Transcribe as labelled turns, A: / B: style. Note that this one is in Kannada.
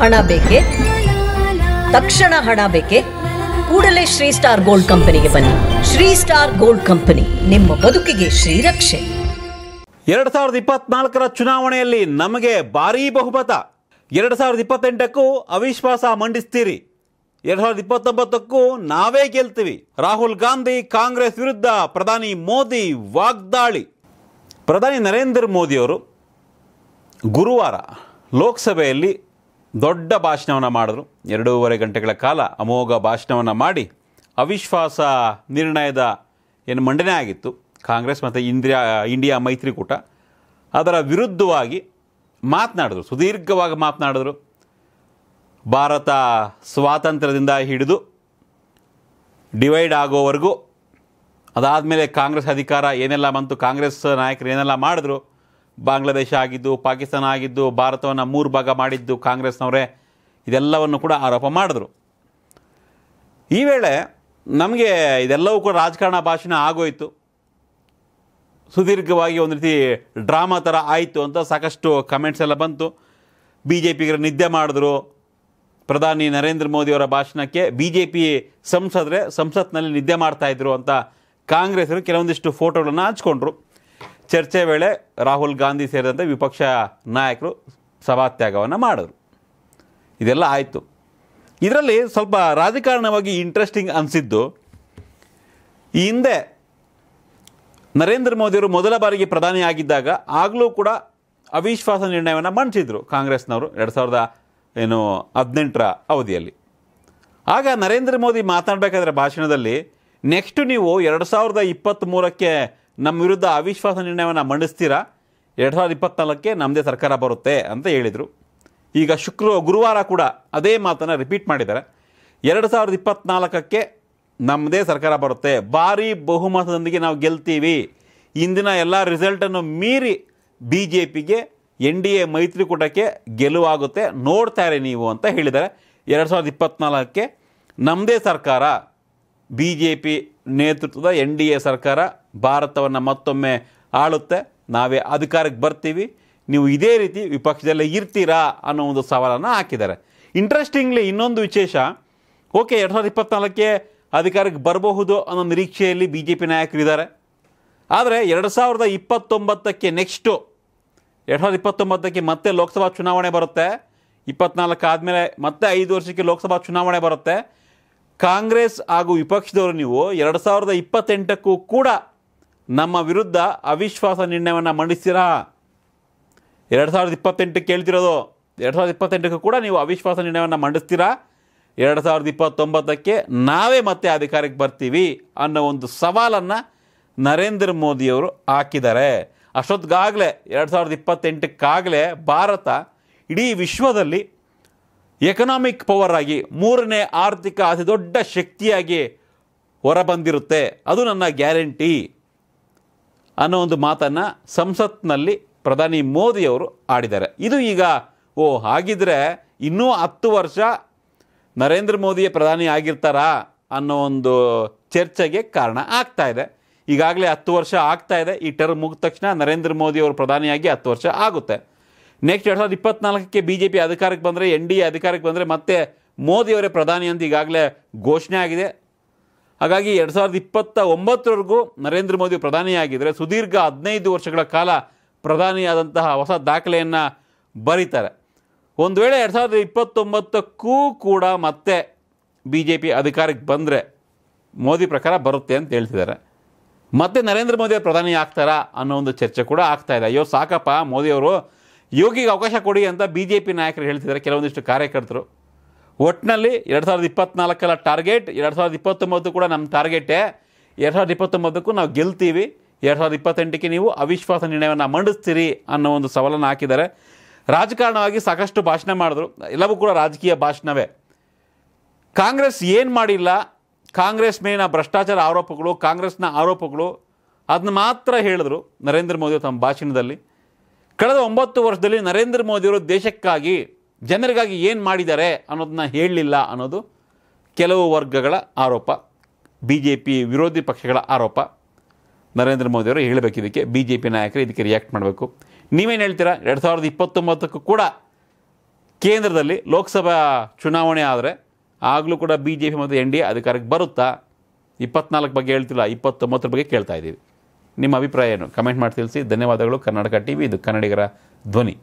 A: ಹಣ ಬೇಕೆ ತಕ್ಷಣ ಹಣ ಬೇಕೆ ಕೂಡಲೇ ಶ್ರೀ ಸ್ಟಾರ್ ಗೋಲ್ಡ್ ಕಂಪನಿಗೆ ಬನ್ನಿ ಶ್ರೀ ಸ್ಟಾರ್ ಗೋಲ್ಡ್ ಕಂಪನಿ ನಿಮ್ಮ ಬದುಕಿಗೆ ಶ್ರೀರಕ್ಷೆ ಎರಡ್ ಸಾವಿರದ ಇಪ್ಪತ್ನಾಲ್ಕರ ಚುನಾವಣೆಯಲ್ಲಿ ನಮಗೆ ಭಾರೀ ಬಹುಮತ ಎರಡ್ ಸಾವಿರದ ಇಪ್ಪತ್ತೆಂಟಕ್ಕೂ ಅವಿಶ್ವಾಸ ಮಂಡಿಸ್ತೀರಿ ಎರಡ್ ಸಾವಿರದ ಇಪ್ಪತ್ತೊಂಬತ್ತಕ್ಕೂ ನಾವೇ ಗೆಲ್ತೀವಿ ರಾಹುಲ್ ಗಾಂಧಿ ಕಾಂಗ್ರೆಸ್ ವಿರುದ್ಧ ಪ್ರಧಾನಿ ಮೋದಿ ವಾಗ್ದಾಳಿ ಪ್ರಧಾನಿ ನರೇಂದ್ರ ಮೋದಿಯವರು ಗುರುವಾರ ಲೋಕಸಭೆಯಲ್ಲಿ ದೊಡ್ಡ ಭಾಷಣವನ್ನು ಮಾಡಿದ್ರು ಎರಡೂವರೆ ಗಂಟೆಗಳ ಕಾಲ ಅಮೋಘ ಭಾಷಣವನ್ನು ಮಾಡಿ ಅವಿಶ್ವಾಸ ನಿರ್ಣಯದ ಏನು ಮಂಡನೆ ಆಗಿತ್ತು ಕಾಂಗ್ರೆಸ್ ಮತ್ತು ಇಂಡಿಯಾ ಇಂಡಿಯಾ ಮೈತ್ರಿಕೂಟ ಅದರ ವಿರುದ್ಧವಾಗಿ ಮಾತನಾಡಿದ್ರು ಸುದೀರ್ಘವಾಗಿ ಮಾತನಾಡಿದ್ರು ಭಾರತ ಸ್ವಾತಂತ್ರ್ಯದಿಂದ ಹಿಡಿದು ಡಿವೈಡ್ ಆಗೋವರೆಗೂ ಅದಾದಮೇಲೆ ಕಾಂಗ್ರೆಸ್ ಅಧಿಕಾರ ಏನೆಲ್ಲ ಬಂತು ಕಾಂಗ್ರೆಸ್ ನಾಯಕರು ಏನೆಲ್ಲ ಮಾಡಿದ್ರು ಬಾಂಗ್ಲಾದೇಶ ಆಗಿದ್ದು ಪಾಕಿಸ್ತಾನ ಆಗಿದ್ದು ಭಾರತವನ್ನು ಮೂರು ಭಾಗ ಮಾಡಿದ್ದು ಕಾಂಗ್ರೆಸ್ನವರೇ ಇದೆಲ್ಲವನ್ನು ಕೂಡ ಆರೋಪ ಮಾಡಿದ್ರು ಈ ವೇಳೆ ನಮಗೆ ಇದೆಲ್ಲವೂ ಕೂಡ ರಾಜಕಾರಣ ಭಾಷಣ ಆಗೋಯಿತು ಸುದೀರ್ಘವಾಗಿ ಒಂದು ರೀತಿ ಡ್ರಾಮಾ ಥರ ಆಯಿತು ಅಂತ ಸಾಕಷ್ಟು ಕಮೆಂಟ್ಸ್ ಎಲ್ಲ ಬಂತು ಬಿ ಜೆ ಪಿಗರ ನಿದ್ದೆ ಮಾಡಿದ್ರು ಪ್ರಧಾನಿ ನರೇಂದ್ರ ಮೋದಿಯವರ ಭಾಷಣಕ್ಕೆ ಬಿ ಜೆ ಪಿ ಸಂಸದ್ರೆ ಸಂಸತ್ನಲ್ಲಿ ನಿದ್ದೆ ಮಾಡ್ತಾಯಿದ್ರು ಅಂತ ಕಾಂಗ್ರೆಸರು ಕೆಲವೊಂದಿಷ್ಟು ಫೋಟೋಗಳನ್ನು ಹಂಚ್ಕೊಂಡ್ರು ಚರ್ಚೆ ವೇಳೆ ರಾಹುಲ್ ಗಾಂಧಿ ಸೇರಿದಂತೆ ವಿಪಕ್ಷ ನಾಯಕರು ಸಭಾತ್ಯಾಗವನ್ನು ಮಾಡಿದ್ರು ಇದೆಲ್ಲ ಆಯಿತು ಇದರಲ್ಲಿ ಸ್ವಲ್ಪ ರಾಜಕಾರಣವಾಗಿ ಇಂಟ್ರೆಸ್ಟಿಂಗ್ ಅನಿಸಿದ್ದು ಈ ಹಿಂದೆ ನರೇಂದ್ರ ಮೋದಿಯವರು ಮೊದಲ ಬಾರಿಗೆ ಪ್ರಧಾನಿ ಆಗಿದ್ದಾಗ ಆಗಲೂ ಕೂಡ ಅವಿಶ್ವಾಸ ನಿರ್ಣಯವನ್ನು ಮಂಡಿಸಿದರು ಕಾಂಗ್ರೆಸ್ನವರು ಎರಡು ಸಾವಿರದ ಏನು ಹದಿನೆಂಟರ ಅವಧಿಯಲ್ಲಿ ಆಗ ನರೇಂದ್ರ ಮೋದಿ ಮಾತನಾಡಬೇಕಾದ್ರೆ ಭಾಷಣದಲ್ಲಿ ನೆಕ್ಸ್ಟ್ ನೀವು ಎರಡು ಸಾವಿರದ ಇಪ್ಪತ್ತ್ಮೂರಕ್ಕೆ ನಮ್ಮ ವಿರುದ್ಧ ಅವಿಶ್ವಾಸ ನಿರ್ಣಯವನ್ನು ಮಂಡಿಸ್ತೀರಾ ಎರಡು ಸಾವಿರದ ಇಪ್ಪತ್ನಾಲ್ಕಕ್ಕೆ ನಮ್ಮದೇ ಸರ್ಕಾರ ಬರುತ್ತೆ ಅಂತ ಹೇಳಿದರು ಈಗ ಶುಕ್ರ ಗುರುವಾರ ಕೂಡ ಅದೇ ಮಾತನ್ನು ರಿಪೀಟ್ ಮಾಡಿದ್ದಾರೆ ಎರಡು ಸಾವಿರದ ಇಪ್ಪತ್ತ್ನಾಲ್ಕಕ್ಕೆ ನಮ್ಮದೇ ಸರ್ಕಾರ ಬರುತ್ತೆ ಭಾರೀ ಬಹುಮತದೊಂದಿಗೆ ನಾವು ಗೆಲ್ತೀವಿ ಇಂದಿನ ಎಲ್ಲ ರಿಸಲ್ಟನ್ನು ಮೀರಿ ಬಿ ಜೆ ಪಿಗೆ ಎನ್ ಡಿ ಎ ಮೈತ್ರಿಕೂಟಕ್ಕೆ ಗೆಲುವಾಗುತ್ತೆ ನೋಡ್ತಾರೆ ನೀವು ಅಂತ ಹೇಳಿದ್ದಾರೆ ಎರಡು ಸಾವಿರದ ಇಪ್ಪತ್ತ್ನಾಲ್ಕಕ್ಕೆ ನಮ್ಮದೇ ಸರ್ಕಾರ ಬಿ ಜೆ ಪಿ ನೇತೃತ್ವದ ಎನ್ ಡಿ ಎ ಸರ್ಕಾರ ಭಾರತವನ್ನು ಮತ್ತೊಮ್ಮೆ ಆಳುತ್ತೆ ನಾವೇ ಅಧಿಕಾರಕ್ಕೆ ಬರ್ತೀವಿ ನೀವು ಇದೇ ರೀತಿ ವಿಪಕ್ಷದಲ್ಲೇ ಇರ್ತೀರಾ ಅನ್ನೋ ಒಂದು ಸವಾಲನ್ನು ಹಾಕಿದ್ದಾರೆ ಇಂಟ್ರೆಸ್ಟಿಂಗ್ಲಿ ಇನ್ನೊಂದು ವಿಶೇಷ ಓಕೆ ಎರಡು ಸಾವಿರದ ಇಪ್ಪತ್ತ್ನಾಲ್ಕಕ್ಕೆ ಅಧಿಕಾರಕ್ಕೆ ಬರಬಹುದು ಅನ್ನೋ ನಿರೀಕ್ಷೆಯಲ್ಲಿ ಬಿ ಜೆ ಪಿ ನಾಯಕರಿದ್ದಾರೆ ಆದರೆ ಎರಡು ಸಾವಿರದ ಇಪ್ಪತ್ತೊಂಬತ್ತಕ್ಕೆ ನೆಕ್ಸ್ಟು ಎರಡು ಸಾವಿರದ ಇಪ್ಪತ್ತೊಂಬತ್ತಕ್ಕೆ ಮತ್ತೆ ಲೋಕಸಭಾ ಚುನಾವಣೆ ಬರುತ್ತೆ ಇಪ್ಪತ್ನಾಲ್ಕು ಆದಮೇಲೆ ಮತ್ತೆ ಐದು ವರ್ಷಕ್ಕೆ ಲೋಕಸಭಾ ಚುನಾವಣೆ ಬರುತ್ತೆ ಕಾಂಗ್ರೆಸ್ ಹಾಗೂ ವಿಪಕ್ಷದವರು ನೀವು ಎರಡು ಸಾವಿರದ ಇಪ್ಪತ್ತೆಂಟಕ್ಕೂ ಕೂಡ ನಮ್ಮ ವಿರುದ್ಧ ಅವಿಶ್ವಾಸ ನಿರ್ಣಯವನ್ನು ಮಂಡಿಸ್ತೀರಾ ಎರಡು ಸಾವಿರದ ಇಪ್ಪತ್ತೆಂಟಕ್ಕೆ ಕೇಳ್ತಿರೋದು ಎರಡು ಸಾವಿರದ ಇಪ್ಪತ್ತೆಂಟಕ್ಕೆ ಕೂಡ ನೀವು ಅವಿಶ್ವಾಸ ನಿರ್ಣಯವನ್ನು ಮಂಡಿಸ್ತೀರಾ ಎರಡು ಸಾವಿರದ ಇಪ್ಪತ್ತೊಂಬತ್ತಕ್ಕೆ ನಾವೇ ಮತ್ತೆ ಅಧಿಕಾರಕ್ಕೆ ಬರ್ತೀವಿ ಅನ್ನೋ ಒಂದು ಸವಾಲನ್ನು ನರೇಂದ್ರ ಮೋದಿಯವರು ಹಾಕಿದ್ದಾರೆ ಅಷ್ಟೊತ್ತಿಗಾಗಲೇ ಎರಡು ಸಾವಿರದ ಇಪ್ಪತ್ತೆಂಟಕ್ಕಾಗಲೇ ಭಾರತ ಇಡೀ ವಿಶ್ವದಲ್ಲಿ ಎಕನಾಮಿಕ್ ಪವರ್ ಆಗಿ ಮೂರನೇ ಆರ್ಥಿಕ ಅತಿದೊಡ್ಡ ದೊಡ್ಡ ಶಕ್ತಿಯಾಗಿ ಹೊರಬಂದಿರುತ್ತೆ ಅದು ನನ್ನ ಗ್ಯಾರಂಟಿ ಅನ್ನೋ ಒಂದು ಮಾತನ್ನು ಸಂಸತ್ನಲ್ಲಿ ಪ್ರಧಾನಿ ಮೋದಿಯವರು ಆಡಿದ್ದಾರೆ ಇದು ಈಗ ಓ ಹಾಗಿದ್ರೆ ಇನ್ನೂ ಹತ್ತು ವರ್ಷ ನರೇಂದ್ರ ಮೋದಿಯ ಪ್ರಧಾನಿ ಆಗಿರ್ತಾರಾ ಅನ್ನೋ ಒಂದು ಚರ್ಚೆಗೆ ಕಾರಣ ಆಗ್ತಾ ಇದೆ ಈಗಾಗಲೇ ಹತ್ತು ವರ್ಷ ಆಗ್ತಾ ಇದೆ ಈ ಟರ್ಮ್ ಮುಗಿದ ತಕ್ಷಣ ನರೇಂದ್ರ ಮೋದಿ ಅವರು ಪ್ರಧಾನಿಯಾಗಿ ಹತ್ತು ವರ್ಷ ಆಗುತ್ತೆ ನೆಕ್ಸ್ಟ್ ಎರಡು ಸಾವಿರದ ಇಪ್ಪತ್ನಾಲ್ಕಕ್ಕೆ ಬಿ ಜೆ ಪಿ ಅಧಿಕಾರಕ್ಕೆ ಬಂದರೆ ಎನ್ ಡಿ ಎ ಅಧಿಕಾರಕ್ಕೆ ಬಂದರೆ ಮತ್ತೆ ಮೋದಿಯವರೇ ಪ್ರಧಾನಿ ಅಂತ ಈಗಾಗಲೇ ಘೋಷಣೆ ಆಗಿದೆ ಹಾಗಾಗಿ ಎರಡು ಸಾವಿರದ ಇಪ್ಪತ್ತ ಒಂಬತ್ತರವರೆಗೂ ನರೇಂದ್ರ ಮೋದಿ ಪ್ರಧಾನಿಯಾಗಿದ್ದರೆ ಸುದೀರ್ಘ ಹದಿನೈದು ವರ್ಷಗಳ ಕಾಲ ಪ್ರಧಾನಿಯಾದಂತಹ ಹೊಸ ದಾಖಲೆಯನ್ನು ಬರೀತಾರೆ ಒಂದು ವೇಳೆ ಎರಡು ಸಾವಿರದ ಇಪ್ಪತ್ತೊಂಬತ್ತಕ್ಕೂ ಕೂಡ ಮತ್ತೆ ಬಿ ಜೆ ಪಿ ಅಧಿಕಾರಕ್ಕೆ ಬಂದರೆ ಮೋದಿ ಪ್ರಕಾರ ಬರುತ್ತೆ ಅಂತ ಹೇಳ್ತಿದ್ದಾರೆ ಮತ್ತೆ ನರೇಂದ್ರ ಮೋದಿ ಪ್ರಧಾನಿ ಆಗ್ತಾರಾ ಅನ್ನೋ ಒಂದು ಚರ್ಚೆ ಕೂಡ ಆಗ್ತಾ ಇದೆ ಅಯ್ಯೋ ಸಾಕಪ್ಪ ಮೋದಿಯವರು ಯೋಗಿಗೆ ಅವಕಾಶ ಕೊಡಿ ಅಂತ ಬಿ ಜೆ ಪಿ ನಾಯಕರು ಹೇಳ್ತಿದ್ದಾರೆ ಕೆಲವೊಂದಿಷ್ಟು ಕಾರ್ಯಕರ್ತರು ಒಟ್ಟಿನಲ್ಲಿ ಎರಡು ಸಾವಿರದ ಇಪ್ಪತ್ತ್ನಾಲ್ಕರ ಟಾರ್ಗೆಟ್ ಎರಡು ಸಾವಿರದ ಇಪ್ಪತ್ತೊಂಬತ್ತು ಕೂಡ ನಮ್ಮ ಟಾರ್ಗೆಟೇ ಎರಡು ಸಾವಿರದ ಇಪ್ಪತ್ತೊಂಬತ್ತಕ್ಕೂ ನಾವು ಗೆಲ್ತೀವಿ ಎರಡು ಸಾವಿರದ ಇಪ್ಪತ್ತೆಂಟಕ್ಕೆ ನೀವು ಅವಿಶ್ವಾಸ ನಿರ್ಣಯವನ್ನು ಮಂಡಿಸ್ತೀರಿ ಅನ್ನೋ ಒಂದು ಸವಾಲನ್ನು ಹಾಕಿದ್ದಾರೆ ರಾಜಕಾರಣವಾಗಿ ಸಾಕಷ್ಟು ಭಾಷಣ ಮಾಡಿದ್ರು ಎಲ್ಲವೂ ಕೂಡ ರಾಜಕೀಯ ಭಾಷಣವೇ ಕಾಂಗ್ರೆಸ್ ಏನು ಮಾಡಿಲ್ಲ ಕಾಂಗ್ರೆಸ್ ಮೇಲಿನ ಭ್ರಷ್ಟಾಚಾರ ಆರೋಪಗಳು ಕಾಂಗ್ರೆಸ್ನ ಆರೋಪಗಳು ಅದನ್ನ ಮಾತ್ರ ಹೇಳಿದ್ರು ನರೇಂದ್ರ ಮೋದಿ ತಮ್ಮ ಭಾಷಣದಲ್ಲಿ ಕಳೆದ ಒಂಬತ್ತು ವರ್ಷದಲ್ಲಿ ನರೇಂದ್ರ ಮೋದಿಯವರು ದೇಶಕ್ಕಾಗಿ ಜನರಿಗಾಗಿ ಏನು ಮಾಡಿದ್ದಾರೆ ಅನ್ನೋದನ್ನ ಹೇಳಲಿಲ್ಲ ಅನ್ನೋದು ಕೆಲವು ವರ್ಗಗಳ ಆರೋಪ ಬಿ ಜೆ ಪಿ ವಿರೋಧಿ ಪಕ್ಷಗಳ ಆರೋಪ ನರೇಂದ್ರ ಮೋದಿಯವರು ಹೇಳಬೇಕು ಇದಕ್ಕೆ ಬಿ ಜೆ ಪಿ ನಾಯಕರು ಇದಕ್ಕೆ ರಿಯಾಕ್ಟ್ ಮಾಡಬೇಕು ನೀವೇನು ಹೇಳ್ತೀರಾ ಎರಡು ಸಾವಿರದ ಇಪ್ಪತ್ತೊಂಬತ್ತಕ್ಕೂ ಕೂಡ ಕೇಂದ್ರದಲ್ಲಿ ಲೋಕಸಭಾ ಚುನಾವಣೆ ಆದರೆ ಆಗಲೂ ಕೂಡ ಬಿ ಜೆ ಪಿ ಮತ್ತು ಎನ್ ಡಿ ಎ ಅಧಿಕಾರಕ್ಕೆ ಬರುತ್ತಾ ಇಪ್ಪತ್ನಾಲ್ಕು ಬಗ್ಗೆ ಹೇಳ್ತಿಲ್ಲ ಇಪ್ಪತ್ತೊಂಬತ್ತರ ಬಗ್ಗೆ ಕೇಳ್ತಾ ಇದ್ದೀವಿ ನಿಮ್ಮ ಅಭಿಪ್ರಾಯ ಏನು ಕಮೆಂಟ್ ಮಾಡಿ ತಿಳಿಸಿ ಧನ್ಯವಾದಗಳು ಕರ್ನಾಟಕ ಟಿ ವಿ ಇದು ಕನ್ನಡಿಗರ ಧ್ವನಿ